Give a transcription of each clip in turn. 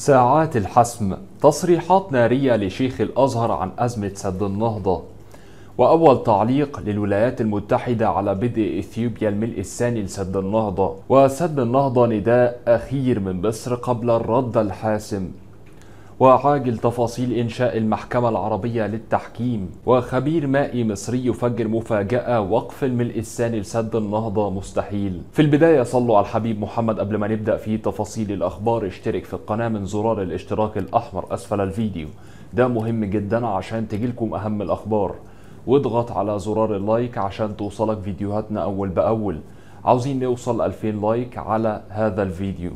ساعات الحسم تصريحات نارية لشيخ الأزهر عن أزمة سد النهضة وأول تعليق للولايات المتحدة على بدء إثيوبيا الملء الثاني لسد النهضة وسد النهضة نداء أخير من مصر قبل الرد الحاسم وعاجل تفاصيل إنشاء المحكمة العربية للتحكيم وخبير مائي مصري يفجر مفاجأة وقف الملء الثاني لسد النهضة مستحيل في البداية صلوا على الحبيب محمد قبل ما نبدأ في تفاصيل الأخبار اشترك في القناة من زرار الاشتراك الأحمر أسفل الفيديو ده مهم جدا عشان تجيلكم أهم الأخبار واضغط على زرار اللايك عشان توصلك فيديوهاتنا أول بأول عاوزين نوصل 2000 لايك على هذا الفيديو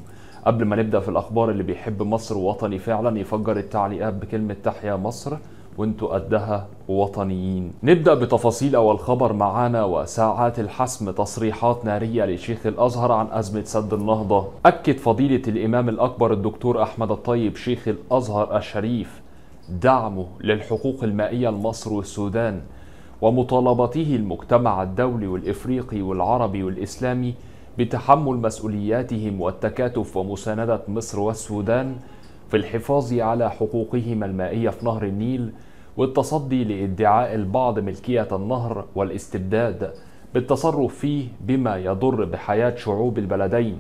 قبل ما نبدا في الاخبار اللي بيحب مصر ووطني فعلا يفجر التعليقات بكلمه تحيا مصر وانتوا قدها وطنيين نبدأ بتفاصيل أول خبر معانا وساعات الحسم تصريحات نارية لشيخ الأزهر عن أزمة سد النهضة أكد فضيلة الإمام الأكبر الدكتور أحمد الطيب شيخ الأزهر الشريف دعمه للحقوق المائية لمصر والسودان ومطالبته المجتمع الدولي والإفريقي والعربي والإسلامي بتحمل مسؤولياتهم والتكاتف ومساندة مصر والسودان في الحفاظ على حقوقهما المائية في نهر النيل والتصدي لادعاء البعض ملكية النهر والاستبداد بالتصرف فيه بما يضر بحياة شعوب البلدين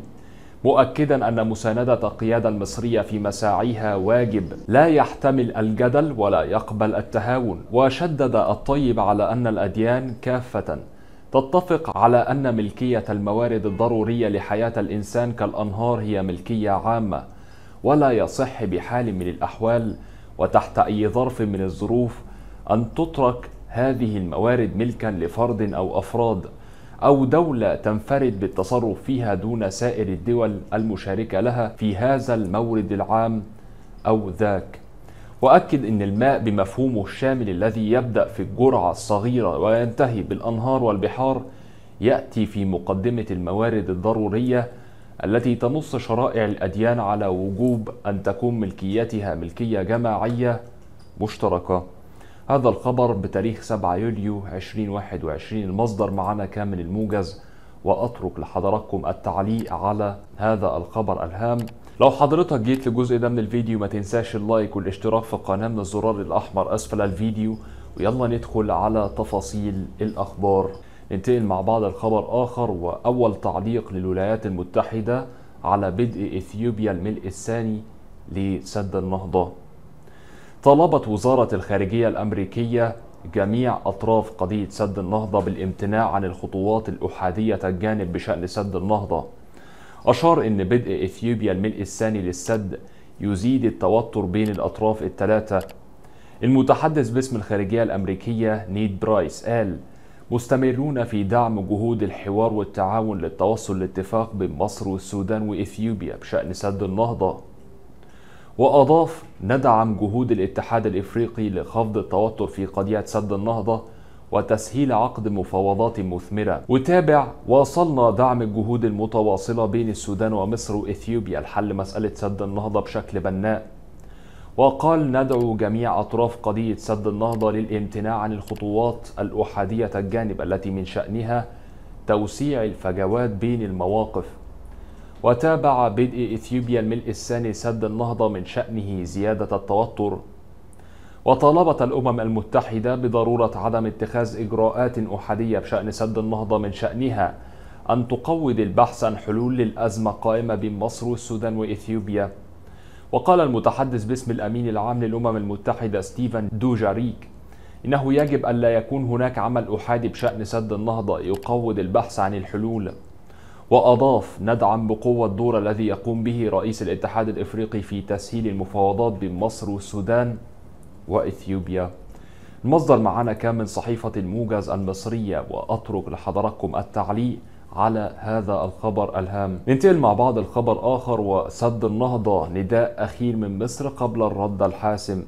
مؤكدا أن مساندة القيادة المصرية في مساعيها واجب لا يحتمل الجدل ولا يقبل التهاون وشدد الطيب على أن الأديان كافة تتفق على أن ملكية الموارد الضرورية لحياة الإنسان كالأنهار هي ملكية عامة ولا يصح بحال من الأحوال وتحت أي ظرف من الظروف أن تترك هذه الموارد ملكا لفرد أو أفراد أو دولة تنفرد بالتصرف فيها دون سائر الدول المشاركة لها في هذا المورد العام أو ذاك وأكد أن الماء بمفهومه الشامل الذي يبدأ في الجرعة الصغيرة وينتهي بالأنهار والبحار يأتي في مقدمة الموارد الضرورية التي تنص شرائع الأديان على وجوب أن تكون ملكيتها ملكية جماعية مشتركة هذا الخبر بتاريخ 7 يوليو 2021 المصدر معنا كامل الموجز وأترك لحضراتكم التعليق على هذا الخبر الهام لو حضرتك جيت للجزء ده من الفيديو ما تنساش اللايك والاشتراك في القناة من الزرار الأحمر أسفل الفيديو ويلا ندخل على تفاصيل الأخبار ننتقل مع بعض الخبر آخر وأول تعليق للولايات المتحدة على بدء إثيوبيا الملء الثاني لسد النهضة طلبت وزارة الخارجية الأمريكية جميع أطراف قضية سد النهضة بالامتناع عن الخطوات الأحادية الجانب بشأن سد النهضة أشار إن بدء إثيوبيا الملء الثاني للسد يزيد التوتر بين الأطراف الثلاثة المتحدث باسم الخارجية الأمريكية نيد برايس قال مستمرون في دعم جهود الحوار والتعاون للتوصل لاتفاق بين مصر والسودان وإثيوبيا بشأن سد النهضة وأضاف ندعم جهود الاتحاد الإفريقي لخفض التوتر في قضية سد النهضة وتسهيل عقد مفاوضات مثمرة وتابع واصلنا دعم الجهود المتواصلة بين السودان ومصر وإثيوبيا لحل مسألة سد النهضة بشكل بناء وقال ندعو جميع أطراف قضية سد النهضة للامتناع عن الخطوات الأحادية الجانب التي من شأنها توسيع الفجوات بين المواقف وتابع بدء إثيوبيا الملء الثاني سد النهضة من شأنه زيادة التوتر وطالبت الأمم المتحدة بضرورة عدم اتخاذ إجراءات أحادية بشأن سد النهضة من شأنها أن تقود البحث عن حلول للأزمة قائمة بين مصر والسودان وإثيوبيا وقال المتحدث باسم الأمين العام للأمم المتحدة ستيفن دوجاريك إنه يجب أن لا يكون هناك عمل أحادي بشأن سد النهضة يقود البحث عن الحلول وأضاف ندعم بقوة الدور الذي يقوم به رئيس الاتحاد الإفريقي في تسهيل المفاوضات بين مصر والسودان وإثيوبيا المصدر معنا كان من صحيفة الموجز المصرية وأترك لحضراتكم التعليق على هذا الخبر الهام ننتقل مع بعض الخبر آخر وسد النهضة نداء أخير من مصر قبل الرد الحاسم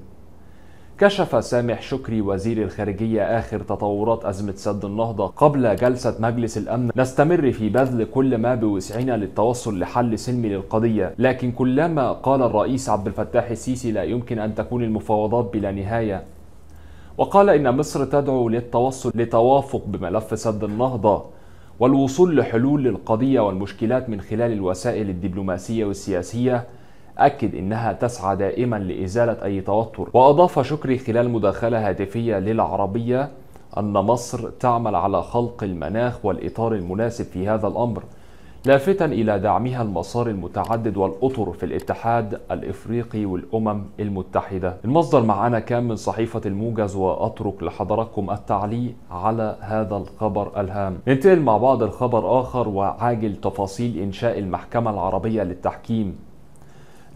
كشف سامح شكري وزير الخارجية آخر تطورات أزمة سد النهضة قبل جلسة مجلس الأمن نستمر في بذل كل ما بوسعنا للتوصل لحل سلمي للقضية لكن كلما قال الرئيس عبد الفتاح السيسي لا يمكن أن تكون المفاوضات بلا نهاية وقال إن مصر تدعو للتوصل لتوافق بملف سد النهضة والوصول لحلول للقضية والمشكلات من خلال الوسائل الدبلوماسية والسياسية أكد إنها تسعى دائما لإزالة أي توتر وأضاف شكري خلال مداخلة هاتفية للعربية أن مصر تعمل على خلق المناخ والإطار المناسب في هذا الأمر لافتا إلى دعمها المسار المتعدد والأطر في الاتحاد الإفريقي والأمم المتحدة المصدر معنا كان من صحيفة الموجز وأترك لحضراتكم التعليق على هذا الخبر الهام ننتقل مع بعض الخبر آخر وعاجل تفاصيل إنشاء المحكمة العربية للتحكيم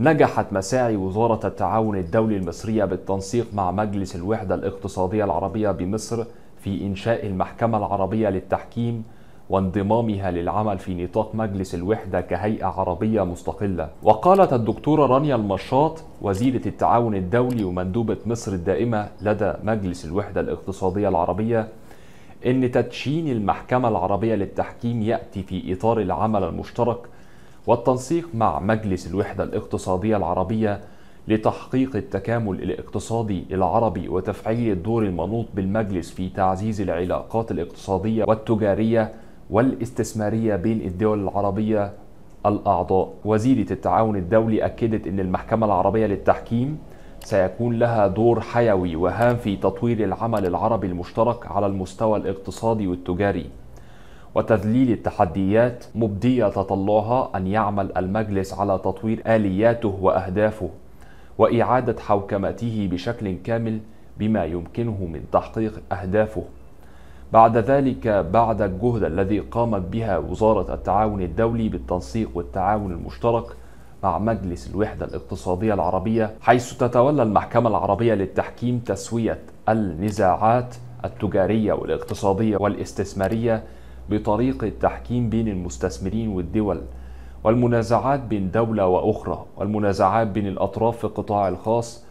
نجحت مساعي وزارة التعاون الدولي المصرية بالتنسيق مع مجلس الوحدة الاقتصادية العربية بمصر في إنشاء المحكمة العربية للتحكيم وانضمامها للعمل في نطاق مجلس الوحدة كهيئة عربية مستقلة وقالت الدكتورة رانيا المشاط وزيرة التعاون الدولي ومندوبة مصر الدائمة لدى مجلس الوحدة الاقتصادية العربية إن تدشين المحكمة العربية للتحكيم يأتي في إطار العمل المشترك والتنسيق مع مجلس الوحدة الاقتصادية العربية لتحقيق التكامل الاقتصادي العربي وتفعيل الدور المنوط بالمجلس في تعزيز العلاقات الاقتصادية والتجارية والاستثمارية بين الدول العربية الأعضاء وزيرة التعاون الدولي أكدت أن المحكمة العربية للتحكيم سيكون لها دور حيوي وهام في تطوير العمل العربي المشترك على المستوى الاقتصادي والتجاري وتذليل التحديات مبدية تطلعها أن يعمل المجلس على تطوير آلياته وأهدافه وإعادة حوكمته بشكل كامل بما يمكنه من تحقيق أهدافه بعد ذلك بعد الجهد الذي قامت بها وزارة التعاون الدولي بالتنسيق والتعاون المشترك مع مجلس الوحدة الاقتصادية العربية حيث تتولى المحكمة العربية للتحكيم تسوية النزاعات التجارية والاقتصادية والاستثمارية بطريقة تحكيم بين المستثمرين والدول والمنازعات بين دولة وأخرى والمنازعات بين الأطراف في القطاع الخاص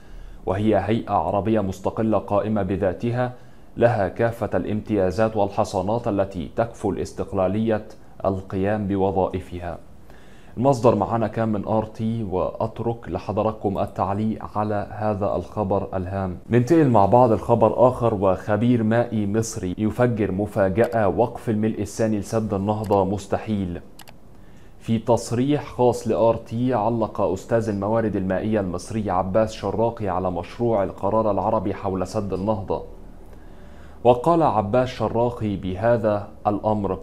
وهي هيئة عربية مستقلة قائمة بذاتها لها كافة الامتيازات والحصانات التي تكفل استقلالية القيام بوظائفها المصدر معنا كان من ار تي واترك لحضراتكم التعليق على هذا الخبر الهام. ننتقل مع بعض الخبر اخر وخبير مائي مصري يفجر مفاجاه وقف الملء الثاني لسد النهضه مستحيل. في تصريح خاص لار تي علق استاذ الموارد المائيه المصري عباس شراقي على مشروع القرار العربي حول سد النهضه. وقال عباس شراقي بهذا الامر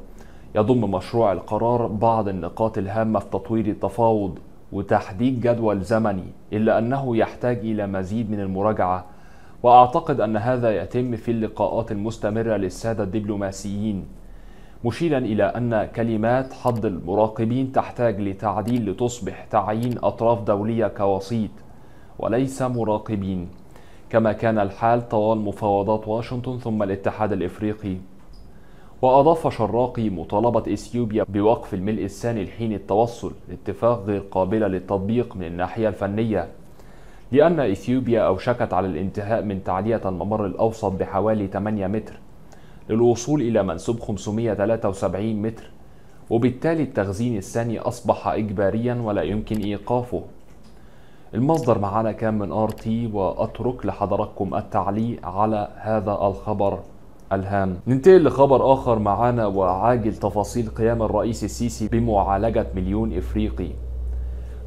يضم مشروع القرار بعض النقاط الهامة في تطوير التفاوض وتحديد جدول زمني إلا أنه يحتاج إلى مزيد من المراجعة وأعتقد أن هذا يتم في اللقاءات المستمرة للسادة الدبلوماسيين مشيرا إلى أن كلمات حض المراقبين تحتاج لتعديل لتصبح تعيين أطراف دولية كوسيط وليس مراقبين كما كان الحال طوال مفاوضات واشنطن ثم الاتحاد الإفريقي وأضاف شراقي مطالبة إثيوبيا بوقف الملء الثاني لحين التوصل لاتفاق غير قابلة للتطبيق من الناحية الفنية لأن إثيوبيا أوشكت على الانتهاء من تعدية الممر الأوسط بحوالي 8 متر للوصول إلى منسوب 573 متر وبالتالي التخزين الثاني أصبح إجباريا ولا يمكن إيقافه المصدر معنا كان من ار تي واترك لحضراتكم التعليق على هذا الخبر الهام ننتقل لخبر آخر معانا وعاجل تفاصيل قيام الرئيس السيسي بمعالجة مليون إفريقي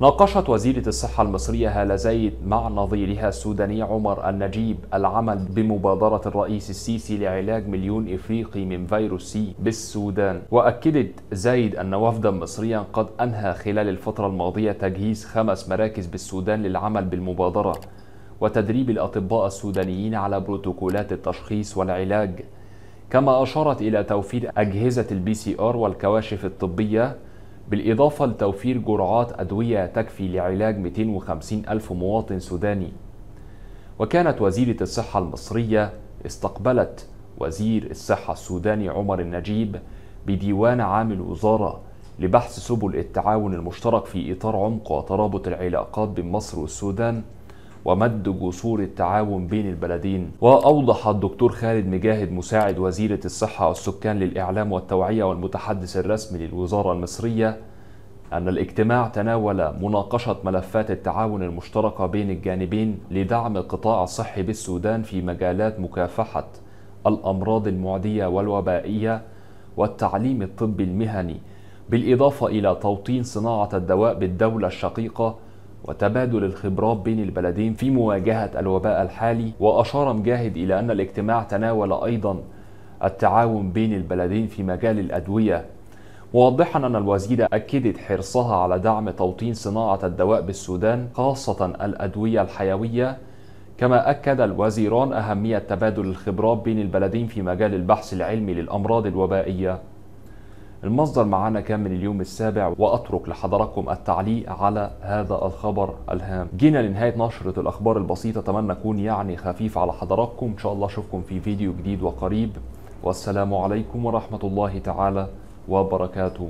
ناقشت وزيرة الصحة المصرية هالة زايد مع نظيرها السوداني عمر النجيب العمل بمبادرة الرئيس السيسي لعلاج مليون إفريقي من فيروس سي بالسودان وأكدت زايد أن وفدا مصريا قد أنهى خلال الفترة الماضية تجهيز خمس مراكز بالسودان للعمل بالمبادرة وتدريب الأطباء السودانيين على بروتوكولات التشخيص والعلاج كما أشارت إلى توفير أجهزة البي سي آر والكواشف الطبية بالإضافة لتوفير جرعات أدوية تكفي لعلاج 250 ألف مواطن سوداني وكانت وزيرة الصحة المصرية استقبلت وزير الصحة السوداني عمر النجيب بديوان عام الوزارة لبحث سبل التعاون المشترك في إطار عمق وترابط العلاقات بين مصر والسودان ومد جسور التعاون بين البلدين وأوضح الدكتور خالد مجاهد مساعد وزيرة الصحة والسكان للإعلام والتوعية والمتحدث الرسمي للوزارة المصرية أن الاجتماع تناول مناقشة ملفات التعاون المشتركة بين الجانبين لدعم القطاع الصحي بالسودان في مجالات مكافحة الأمراض المعدية والوبائية والتعليم الطبي المهني بالإضافة إلى توطين صناعة الدواء بالدولة الشقيقة وتبادل الخبرات بين البلدين في مواجهة الوباء الحالي وأشار مجاهد إلى أن الاجتماع تناول أيضا التعاون بين البلدين في مجال الأدوية موضحا أن الوزيرة أكدت حرصها على دعم توطين صناعة الدواء بالسودان خاصة الأدوية الحيوية كما أكد الوزيران أهمية تبادل الخبرات بين البلدين في مجال البحث العلمي للأمراض الوبائية المصدر معانا كان من اليوم السابع وأترك لحضراتكم التعليق على هذا الخبر الهام جينا لنهاية نشرة الأخبار البسيطة أتمنى أكون يعني خفيف على حضراتكم إن شاء الله أشوفكم في فيديو جديد وقريب والسلام عليكم ورحمة الله تعالى وبركاته